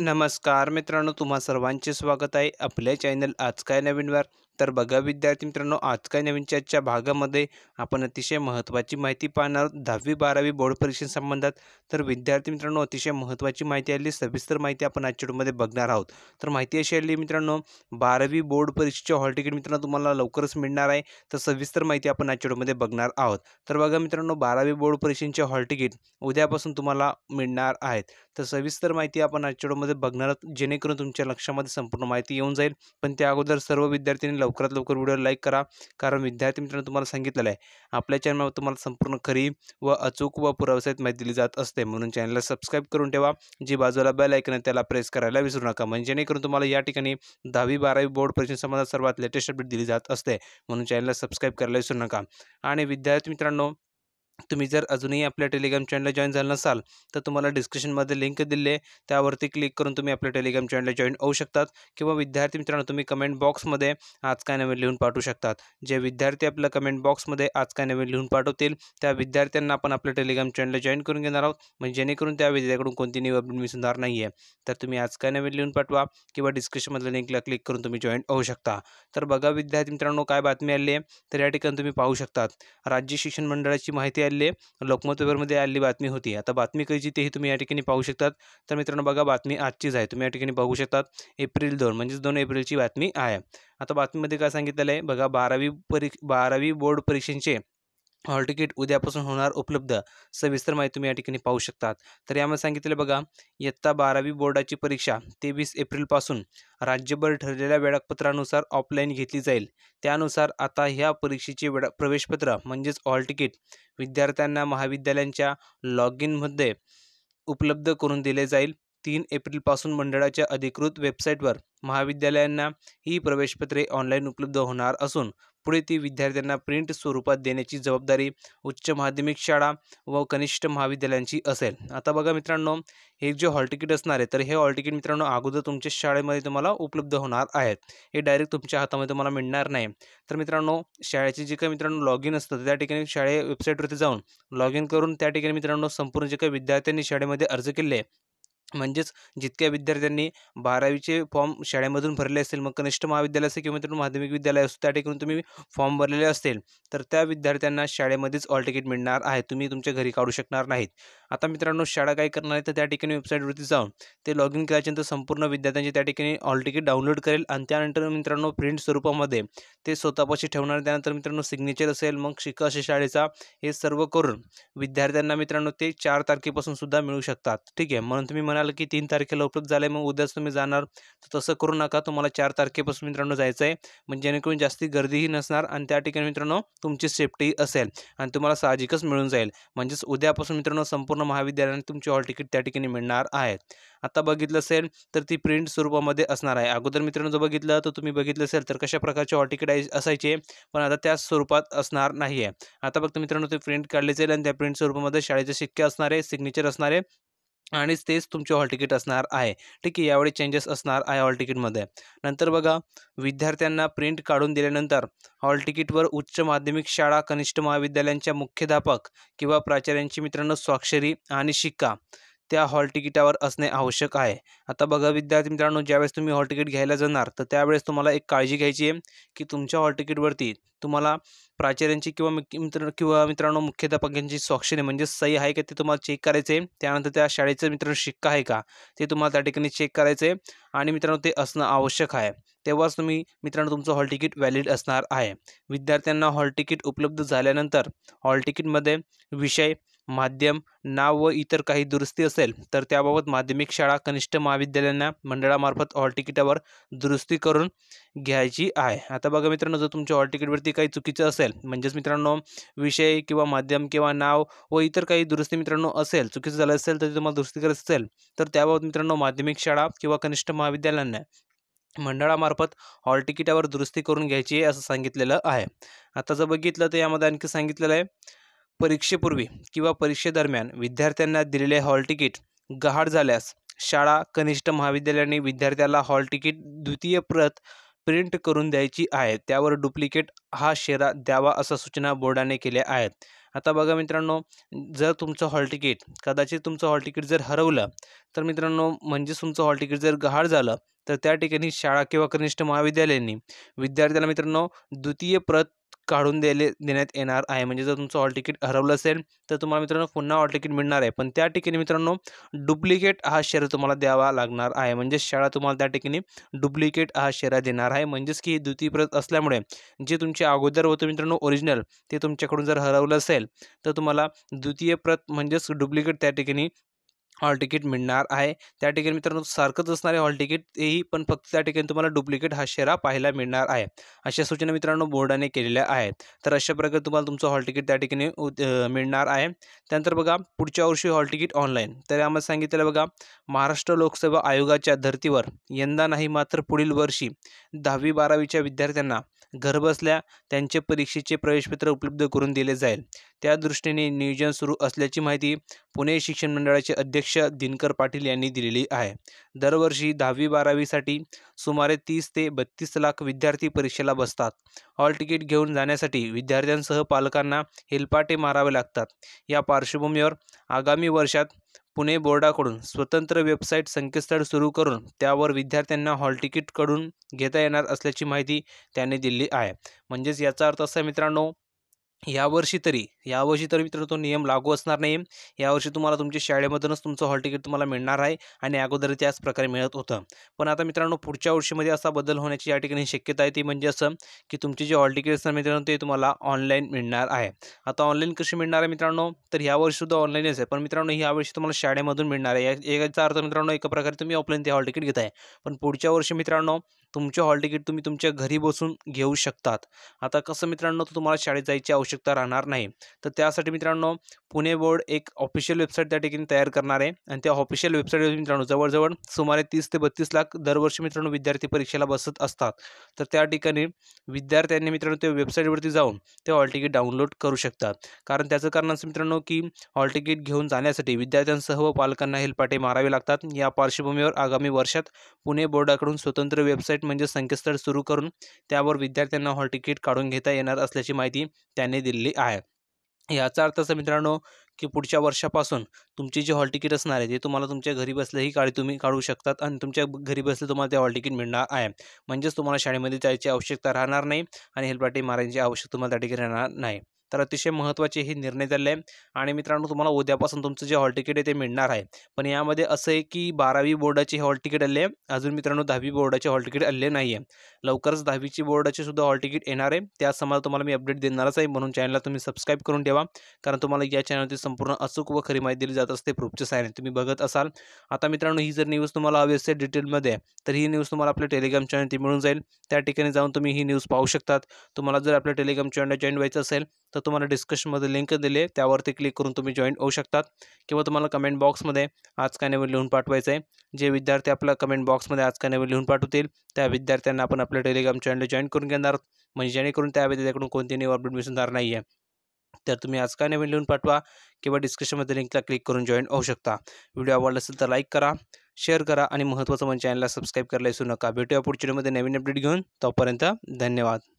नमस्कार मित्रांनो तुम्हा सर्वांचे स्वागत आहे आपल्या चॅनल आज काय नवीनवर तर बघा विद्यार्थी मित्रांनो नवीन चर्चा भागामध्ये आपण अतिशय महत्त्वाची माहिती पाहणार दहावी बारावी बोर्ड परीक्षेसंबंधात तर विद्यार्थी मित्रांनो अतिशय महत्त्वाची माहिती आली सविस्तर माहिती आपण आजच्या बघणार आहोत तर माहिती अशी आली मित्रांनो बारावी बोर्ड परीक्षेचे हॉल तिकीट मित्रांनो तुम्हाला लवकरच मिळणार आहे तर सविस्तर माहिती आपण आजच्या व्हिडिओमध्ये बघणार आहोत तर बघा मित्रांनो बारावी बोर्ड परीक्षेचे हॉल तिकीट उद्यापासून तुम्हाला मिळणार आहेत तर सविस्तर माहिती आपण आजच्या बघणार आहोत जेणेकरून तुमच्या लक्षामध्ये संपूर्ण माहिती येऊन जाईल पण त्या अगोदर सर्व विद्यार्थ्यांनी लवकर लवकरात लवकर व्हिडिओ लाईक करा कारण विद्यार्थी मित्रांनो तुम्हाला सांगितलेलं आहे आपल्या चॅनलमध्ये तुम्हाला संपूर्ण खरी व अचूक व पुरावसाहित माहिती दिली जात असते म्हणून चॅनलला सबस्क्राईब करून ठेवा जी बाजूला बेल ऐकणं त्याला प्रेस करायला विसरू नका म्हणजे जेणेकरून तुम्हाला या ठिकाणी दहावी बारावी बोर्ड परीक्षेसंबंधात सर्वात लेटेस्ट अपडेट दिली जात असते म्हणून चॅनलला सबस्क्राईब करायला विसरू नका आणि विद्यार्थी मित्रांनो तुम्ही जर अजूनही आपल्या टेलिग्राम चॅनलला जॉईन झालं नसाल तर तुम्हाला डिस्क्रिप्शनमध्ये लिंक दिले आहे त्यावरती क्लिक करून तुम्ही आपल्या टेलिग्राम चॅनलला जॉईन होऊ शकतात किंवा विद्यार्थी मित्रांनो तुम्ही कमेंट बॉक्समध्ये आज काय नवीन लिहून पाठवू शकतात जे विद्यार्थी आपल्या कमेंट बॉक्समध्ये आज काय नवीन लिहून पाठवतील त्या विद्यार्थ्यांना आपण आपल्या टेलिग्राम चॅनलला जॉईन करून घेणार आहोत म्हणजे जेणेकरून त्या विद्यार्थ्याकडून कोणती न्यू अपडेट मिस नाही आहे तर तुम्ही आज काय नवीन लिहून पाठवा किंवा डिस्क्रिप्शनमधल्या लिंकला क्लिक करून तुम्ही जॉईन होऊ शकता तर बघा विद्यार्थी मित्रांनो काय बातमी आली आहे तर या ठिकाणी तुम्ही पाहू शकतात राज्य शिक्षण मंडळाची माहिती आली ले लोकमत पेपरमध्ये आलेली बातमी होती आता बातमी कधीची तेही तुम्ही या ठिकाणी पाहू शकतात तर मित्रांनो बघा बातमी आजचीच आहे तुम्ही या ठिकाणी पाहू शकतात एप्रिल दोन म्हणजेच दोन एप्रिलची बातमी आहे आता बातमीमध्ये काय सांगितलेलं आहे बघा बारावी परीक्ष बारावी बोर्ड परीक्षेचे हॉल तिकीट उद्यापासून होणार उपलब्ध सविस्तर माहिती तुम्ही या ठिकाणी पाहू शकतात तर यामध्ये सांगितले बघा इयत्ता बारावी बोर्डाची परीक्षा तेवीस एप्रिलपासून राज्यभर ठरलेल्या वेळापत्रानुसार ऑफलाईन घेतली जाईल त्यानुसार आता ह्या परीक्षेचे वेळ प्रवेशपत्र म्हणजेच हॉल तिकीट विद्यार्थ्यांना महाविद्यालयांच्या लॉग इनमध्ये उपलब्ध करून दिले जाईल तीन एप्रिलपासून मंडळाच्या अधिकृत वेबसाईटवर महाविद्यालयांना ही प्रवेशपत्रे ऑनलाईन उपलब्ध होणार असून पुढे ती विद्यार्थ्यांना प्रिंट स्वरूपात देण्याची जबाबदारी उच्च माध्यमिक शाळा व कनिष्ठ महाविद्यालयांची असेल आता बघा मित्रांनो हे जे हॉल तिकीट असणार आहे तर हे हॉल तिकीट मित्रांनो अगोदर तुमच्या शाळेमध्ये तुम्हाला उपलब्ध होणार आहेत हे डायरेक्ट तुमच्या हातामध्ये तुम्हाला मिळणार नाही तर मित्रांनो शाळेचे जे काही मित्रांनो लॉग इन असतं त्या ठिकाणी शाळे वेबसाईटवरती जाऊन लॉग इन करून त्या ठिकाणी मित्रांनो संपूर्ण जे काही विद्यार्थ्यांनी शाळेमध्ये अर्ज केले म्हणजेच जितक्या विद्यार्थ्यांनी बारावीचे फॉर्म शाळेमधून भरले असेल मग कनिष्ठ महाविद्यालय असेल किंवा मित्रांनो माध्यमिक विद्यालय असतो त्या ठिकाणी तुम्ही फॉर्म भरलेले असेल तर त्या विद्यार्थ्यांना शाळेमध्येच ऑल तिकीट मिळणार आहे तुम्ही तुमच्या घरी काढू शकणार नाहीत आता मित्रांनो शाळा काय करणार आहे तर त्या ठिकाणी वेबसाईटवरती जाऊन ते लॉग इन केल्याच्यानंतर संपूर्ण विद्यार्थ्यांची त्या ठिकाणी ऑल तिकीट डाउनलोड करेल आणि त्यानंतर मित्रांनो प्रिंट स्वरूपामध्ये ते स्वतःपाशी ठेवणार त्यानंतर मित्रांनो सिग्नेचर असेल मग शिका असे शाळेचा हे सर्व करून विद्यार्थ्यांना मित्रांनो ते चार तारखेपासून सुद्धा मिळू शकतात ठीक आहे म्हणून तुम्ही म्हणा म्हणाल की तीन तारखेला उपलब्ध झालं आहे मग उद्याच तुम्ही जाणार तर तसं करू नका तुम्हाला चार तारखेपासून मित्रांनो जायचं आहे म्हणजे जेणेकरून जास्ती गर्दीही नसणार आणि त्या ठिकाणी मित्रांनो तुमची सेफ्टी असेल आणि तुम्हाला साहजिकच मिळून जाईल म्हणजेच उद्यापासून मित्रांनो संपूर्ण महाविद्यालयाने तुमची हॉल तिकीट त्या ठिकाणी मिळणार आहे आता बघितलं असेल तर ती प्रिंट स्वरूपामध्ये असणार आहे अगोदर मित्रांनो जर बघितलं तर तुम्ही बघितलं असेल तर कशा प्रकारचे हॉल तिकीट असायचे पण आता त्या स्वरूपात असणार नाही आहे आता फक्त मित्रांनो ते प्रिंट काढले जाईल आणि त्या प्रिंट स्वरूपामध्ये शाळेचे शिक्के असणारे सिग्नेचर असणारे आणिच तेच तुमचे हॉल तिकीट असणार आहे ठीक आहे यावेळी चेंजेस असणार आहे हॉल तिकीटमध्ये नंतर बघा विद्यार्थ्यांना प्रिंट काढून दिल्यानंतर हॉल तिकीटवर उच्च माध्यमिक शाळा कनिष्ठ महाविद्यालयांच्या मुख्याध्यापक किंवा प्राचार्यांची मित्रांनो स्वाक्षरी आणि शिक्का त्या हॉल तिकिटावर असणे आवश्यक आहे आता बघा विद्यार्थी मित्रांनो ज्यावेळेस तुम्ही हॉल तिकीट घ्यायला जाणार तर त्यावेळेस तुम्हाला एक काळजी घ्यायची आहे की तुमच्या हॉल तिकीटवरती तुम्हाला प्राचार्यांची किंवा मित्र किंवा मित्रांनो मुख्याध्यापकांची स्वाक्षरी म्हणजे सही आहे का ते तुम्हाला चेक करायचं आहे त्यानंतर त्या शाळेचं मित्रांनो शिक्का आहे का ते तुम्हाला त्या ठिकाणी चेक करायचे आणि मित्रांनो ते असणं आवश्यक आहे तेव्हाच तुम्ही मित्रांनो तुमचं हॉल तिकीट व्हॅलिड असणार आहे विद्यार्थ्यांना हॉल तिकीट उपलब्ध झाल्यानंतर हॉल तिकीटमध्ये विषय माध्यम नाव व इतर काही दुरुस्ती असेल तर त्याबाबत माध्यमिक शाळा कनिष्ठ महाविद्यालयांना मंडळामार्फत हॉल तिकिटावर दुरुस्ती करून घ्यायची आहे आता बघा मित्रांनो जर तुमच्या हॉल तिकीटवरती काही चुकीचं असेल म्हणजेच मित्रांनो विषय किंवा माध्यम किंवा नाव व इतर काही दुरुस्ती मित्रांनो असेल चुकीचं झालं असेल तर तुम्हाला दुरुस्ती करत असेल तर त्याबाबत मित्रांनो माध्यमिक शाळा किंवा कनिष्ठ महाविद्यालयांना मंडळामार्फत हॉल तिकीटावर दुरुस्ती करून घ्यायची आहे असं सांगितलेलं आहे आता जर बघितलं तर यामध्ये आणखी सांगितलेलं आहे परीक्षेपूर्वी किंवा परीक्षेदरम्यान विद्यार्थ्यांना दिलेले हॉल तिकीट गहाळ झाल्यास शाळा कनिष्ठ महाविद्यालयाने विद्यार्थ्याला हॉल तिकीट द्वितीय प्रत प्रिंट करून द्यायची आहे त्यावर डुप्लिकेट हा शेरा द्यावा असा सूचना बोर्डाने केल्या आहेत आता बघा मित्रांनो जर तुमचं हॉल तिकीट कदाचित तुमचं हॉल तिकीट जर हरवलं तर मित्रांनो म्हणजेच तुमचं हॉल तिकीट जर गहाळ झालं तर त्या ठिकाणी शाळा किंवा कनिष्ठ महाविद्यालयांनी विद्यार्थ्याला मित्रांनो द्वितीय प्रत काढून दिले देण्यात येणार आहे म्हणजे जर तुमचं ऑल तिकीट हरवलं असेल तर तुम्हाला मित्रांनो पुन्हा ऑल तिकीट मिळणार आहे पण त्या ठिकाणी मित्रांनो डुप्लिकेट हा शेअर तुम्हाला द्यावा लागणार आहे म्हणजे शाळा तुम्हाला त्या ठिकाणी डुप्लिकेट हा शेअर देणार आहे म्हणजेच की द्वितीय प्रत असल्यामुळे जे तुमचे अगोदर होतं मित्रांनो ओरिजिनल ते तुमच्याकडून जर हरवलं असेल तर तुम्हाला द्वितीय प्रत म्हणजेच डुप्लिकेट त्या ठिकाणी हॉल तिकीट मिळणार आहे त्या ठिकाणी मित्रांनो सारखंच असणारे हॉल तिकीट तेही पण फक्त त्या ठिकाणी तुम्हाला डुप्लिकेट हा शेरा पाहायला मिळणार आहे अशा सूचना मित्रांनो बोर्डाने केलेल्या आहेत तर अशा प्रकारे तुम्हाला तुमचं हॉल तिकीट त्या ठिकाणी मिळणार आहे त्यानंतर बघा पुढच्या वर्षी हॉल तिकीट ऑनलाईन तर आम्हाला सांगितलेलं बघा महाराष्ट्र लोकसेवा आयोगाच्या धर्तीवर यंदा नाही मात्र पुढील वर्षी दहावी बारावीच्या विद्यार्थ्यांना घरबसल्या त्यांचे परीक्षेचे प्रवेशपत्र उपलब्ध करून दिले जाईल त्या दृष्टीने नियोजन सुरू असल्याची माहिती पुणे शिक्षण मंडळाचे अध्यक्ष दिनकर पाटील यांनी दिलेली आहे दरवर्षी दहावी बारावीसाठी सुमारे तीस ते बत्तीस लाख विद्यार्थी परीक्षेला बसतात हॉल तिकीट घेऊन जाण्यासाठी विद्यार्थ्यांसह पालकांना हेलपाटे मारावे लागतात या पार्श्वभूमीवर आगामी वर्षात पुणे बोर्डाकडून स्वतंत्र वेबसाईट संकेतस्थळ सुरू करून त्यावर विद्यार्थ्यांना हॉल तिकीटकडून घेता येणार असल्याची माहिती त्यांनी दिली आहे म्हणजेच याचा अर्थ असा मित्रांनो यावर्षी तरी यावर्षी तरी मित्रांनो तो नियम लागू असणार नाही यावर्षी तुम्हाला तुमच्या शाळेमधूनच तुमचं हॉल तिकीट तुम्हाला मिळणार आहे आणि अगोदर त्याच प्रकारे मिळत होतं पण आता मित्रांनो पुढच्या वर्षीमध्ये असा बदल होण्याची या ठिकाणी शक्यता आहे ती म्हणजे असं की तुमची जे हॉल तिकीट असणार मित्रांनो ते तुम्हाला ऑनलाईन मिळणार आहे आता ऑनलाईन कशी मिळणार आहे मित्रांनो तर यावर्षीसुद्धा ऑनलाईनच आहे पण मित्रांनो वर्षी तुम्हाला शाळेमधून मिळणार आहे याचा अर्थ मित्रांनो एका प्रकारे तुम्ही ऑफलाईन ते हॉल तिकीट घेत आहे पण पुढच्या वर्षी मित्रांनो तुमचे हॉल तिकीट तुम्ही तुमच्या घरी बसून घेऊ शकतात आता कसं मित्रांनो तुम्हाला शाळेत जायची आवश्यकता राहणार नाही तर त्यासाठी मित्रांनो पुणे बोर्ड एक ऑफिशियल वेबसाईट त्या ठिकाणी तयार करणार आहे आणि त्या ऑफिशियल वेबसाईटवर मित्रांनो जवळजवळ सुमारे तीस ते बत्तीस लाख दरवर्षी मित्रांनो विद्यार्थी परीक्षेला बसत असतात तर त्या ठिकाणी विद्यार्थ्यांनी मित्रांनो त्या वेबसाईटवरती जाऊन ते हॉल तिकीट डाउनलोड करू शकतात कारण त्याचं कारण असं मित्रांनो की हॉल तिकीट घेऊन जाण्यासाठी विद्यार्थ्यांसह व पालकांना हेलपाटे मारावे लागतात या पार्श्वभूमीवर आगामी वर्षात पुणे बोर्डाकडून स्वतंत्र वेबसाईट म्हणजे संकेतस्थळ सुरू करून त्यावर विद्यार्थ्यांना हॉल तिकीट काढून घेता येणार असल्याची माहिती त्यांनी दिली आहे याचा अर्थ असं मित्रांनो की पुढच्या वर्षापासून तुमची जी हॉल तिकीट असणार आहे ते तुम्हाला तुमच्या घरी बसल्याही काळी तुम्ही काढू शकतात आणि तुमच्या घरी बसले तुम्हाला ते हॉल तिकीट मिळणार आहे म्हणजेच तुम्हाला शाळेमध्ये जायची आवश्यकता राहणार नाही आणि हेलपाटी मारायची आवश्यक तुम्हाला त्या ठिकाणी राहणार नाही तो अतिशय महत्त्वाचे हे निर्णय झाले आहे आणि मित्रांनो तुम्हाला उद्यापासून जे हॉल तिकीट है तो मिळणार आहे पण यामध्ये असं आहे की बारावी बोर्डा हॉल तिकीट आले अजून मित्रों दावी बोर्डा हॉल तिकीट आले है आहे लवकरच दहावीची बोर्डाचे सुद्धा हॉल तिकीट यार है तो समाज तुम्हाला मी अपडेट देणारच आहे म्हणून चॅनलला तुम्ही सबस्क्राईब करून ठेवा कारण तुम्हाला या चॅनलची संपूर्ण अचूक व खरी माहिती दिली जात असते प्रूफच्या सायने तुम्ही बघत असाल आता मित्रों ही जर न्यूज तुम्हाला हवी डिटेल में तर ही न्यूज तुम्हारा अपने टेलिग्राम चैनल मिळून जाईल त्या ठिकाणी जाऊन तुम्ही ही न्यूज पा शकतात तुम्हाला जर आपल्या टेलिग्राम चॅनल जॉईन व्हायचं तर तुम्हाला डिस्कशनमध्ये लिंक दिले त्यावरती क्लिक करून तुम्ही जॉईन होऊ शकतात किंवा तुम्हाला कमेंट बॉक्समध्ये आज काय नवीन लिहून पाठवायचं आहे जे विद्यार्थी आपल्या कमेंट बॉक्समध्ये आज काय नवीन लिहून पाठवतील त्या विद्यार्थ्यांना आपण आपल्या टेलिग्राम चॅनल जॉईन करून घेणार म्हणजे जेणेकरून त्या विद्यार्थ्याकडून कोणती न्यू अपडेट मिसणार नाही आहे तर तुम्ही आज काय नवीन लिहून पाठवा किंवा डिस्क्रिप्शनमध्ये लिंकला क्लिक करून जॉईन होऊ शकता व्हिडिओ आवडला असेल तर लाईक करा शेअर करा आणि महत्त्वाचं म्हणजे चॅनलला सबस्क्राईब करायला विसरू नका भेटूया पुढच्या व्हिडिओमध्ये नवीन अपडेट घेऊन तोपर्यंत धन्यवाद